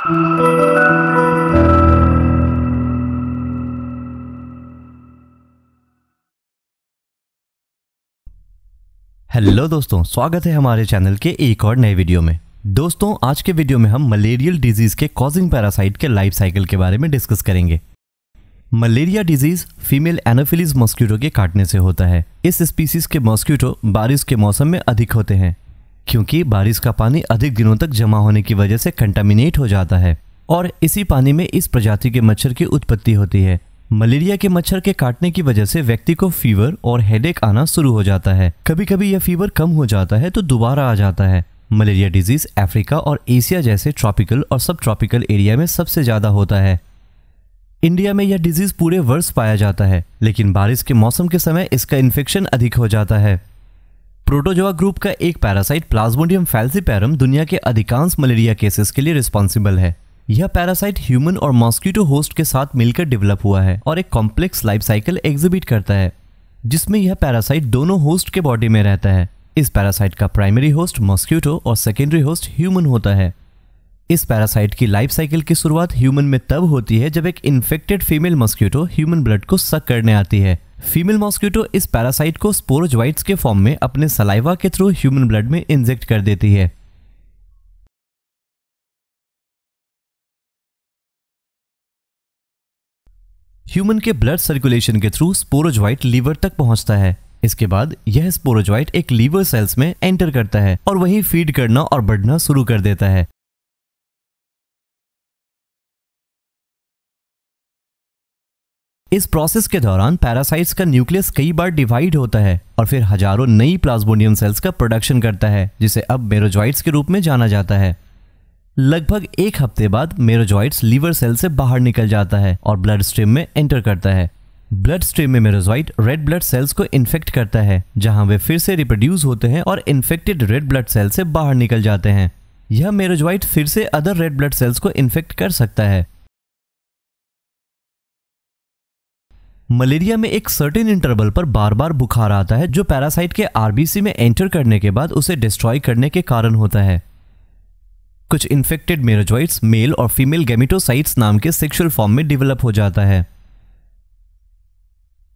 hello दोस्तों स्वागत है हमारे चैनल के एक और नए वीडियो में दोस्तों आज के वीडियो में हम मलेरियल डिजीज के कॉजिंग पैरासाइट के लाइफ साइकिल के बारे में डिस्कस करेंगे malaria disease female anopheles mosquito के काटने से होता है इस स्पीसीज के मॉस्क्यूटो बारिश के मौसम में अधिक होते हैं क्योंकि बारिश का पानी अधिक दिनों तक जमा होने की वजह से कंटामिनेट हो जाता है और इसी पानी में इस प्रजाति के मच्छर की उत्पत्ति होती है मलेरिया के मच्छर के काटने की वजह से व्यक्ति को फीवर और हेडेक आना शुरू हो जाता है कभी कभी यह फीवर कम हो जाता है तो दोबारा आ जाता है मलेरिया डिजीज अफ्रीका और एशिया जैसे ट्रॉपिकल और सब ट्रॉपिकल एरिया में सबसे ज्यादा होता है इंडिया में यह डिजीज पूरे वर्ष पाया जाता है लेकिन बारिश के मौसम के समय इसका इन्फेक्शन अधिक हो जाता है प्रोटोजोआ ग्रुप का एक पैरासाइट प्लाज्मोडियम फैल्सीपैरम दुनिया के अधिकांश मलेरिया केसेस के लिए रिस्पॉन्सिबल है यह पैरासाइट ह्यूमन और मॉस्किटो होस्ट के साथ मिलकर डेवलप हुआ है और एक कॉम्प्लेक्स लाइफ साइकिल एग्जिबिट करता है जिसमें यह पैरासाइट दोनों होस्ट के बॉडी में रहता है इस पैरासाइट का प्राइमरी होस्ट मॉस्किटो और सेकेंडरी होस्ट ह्यूमन होता है इस पैरासाइट की लाइफ साइकिल की शुरुआत ह्यूमन में तब होती है जब एक infected female mosquito human blood को सक करने आती है फीमेल मॉस्क्यूटो इस पैरासाइट को स्पोरोजवाइट्स के फॉर्म में अपने सलाइवा के थ्रू ह्यूमन ब्लड में इंजेक्ट कर देती है ह्यूमन के ब्लड सर्कुलेशन के थ्रू स्पोरोजवाइट लीवर तक पहुंचता है इसके बाद यह स्पोरोजवाइट एक लीवर सेल्स में एंटर करता है और वहीं फीड करना और बढ़ना शुरू कर देता है इस प्रोसेस के दौरान पैरासाइट्स का न्यूक्लियस कई बार डिवाइड होता है और फिर हजारों नई प्लाज्मोडियम सेल्स का प्रोडक्शन करता है जिसे अब मेरोजॉइट्स के रूप में जाना जाता है लगभग एक हफ्ते बाद मेरोजॉइट्स लीवर सेल से बाहर निकल जाता है और ब्लड स्ट्रीम में एंटर करता है ब्लड स्ट्रीम में मेरोजॉइट रेड ब्लड सेल्स को इन्फेक्ट करता है जहां वे फिर से रिप्रोड्यूस होते हैं और इन्फेक्टेड रेड ब्लड सेल से बाहर निकल जाते हैं यह मेरोजॉइट फिर से अदर रेड ब्लड सेल्स को इन्फेक्ट कर सकता है मलेरिया में एक सर्टेन इंटरवल पर बार बार बुखार आता है जो पैरासाइट के आरबीसी में एंटर करने के बाद उसे डिस्ट्रॉय करने के कारण होता है कुछ इन्फेक्टेड मेरोजॉइट्स मेल और फीमेल गेमिटोसाइट्स नाम के सेक्सुअल फॉर्म में डेवलप हो जाता है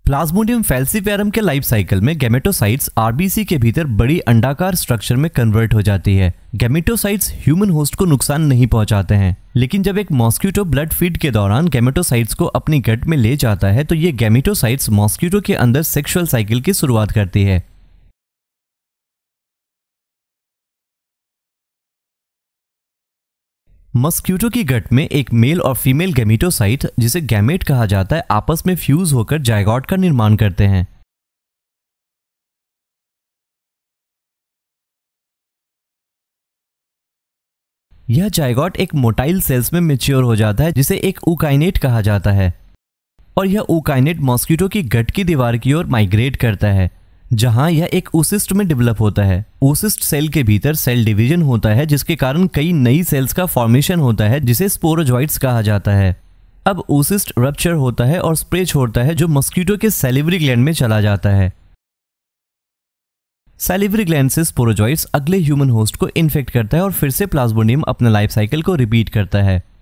प्लाज्मोडियम फैल्सिफेरम के लाइफ साइकिल में गेमेटोसाइट्स आरबीसी के भीतर बड़ी अंडाकार स्ट्रक्चर में कन्वर्ट हो जाती है गेमेटोसाइट्स ह्यूमन होस्ट को नुकसान नहीं पहुंचाते हैं लेकिन जब एक मॉस्क्यूटो ब्लड फीड के दौरान गेमेटोसाइट्स को अपनी गट में ले जाता है तो ये गेमेटोसाइट्स मॉस्क्यूटो के अंदर सेक्सुअल साइकिल की शुरुआत करती है मस्क्यूटो की गट में एक मेल और फीमेल गैमेटोसाइट जिसे गैमेट कहा जाता है आपस में फ्यूज होकर जायगॉट का निर्माण करते हैं यह जायगॉट एक मोटाइल सेल्स में मेच्योर हो जाता है जिसे एक उकाइनेट कहा जाता है और यह उकाइनेट मॉस्किटो की गट की दीवार की ओर माइग्रेट करता है जहां यह एक ओसिस्ट में डेवलप होता है ओसिस्ट सेल के भीतर सेल डिवीजन होता है जिसके कारण कई नई सेल्स का फॉर्मेशन होता है जिसे स्पोरोजॉइड्स कहा जाता है अब ओसिस्ट रप्चर होता है और स्प्रे छोड़ता है जो मस्कीटो के सेलिवरी ग्लैंड में चला जाता है सेलिवरी ग्लैंड से स्पोरोजॉइड्स अगले ह्यूमन होस्ट को इन्फेक्ट करता है और फिर से प्लाज्मोडियम अपना लाइफ साइकिल को रिपीट करता है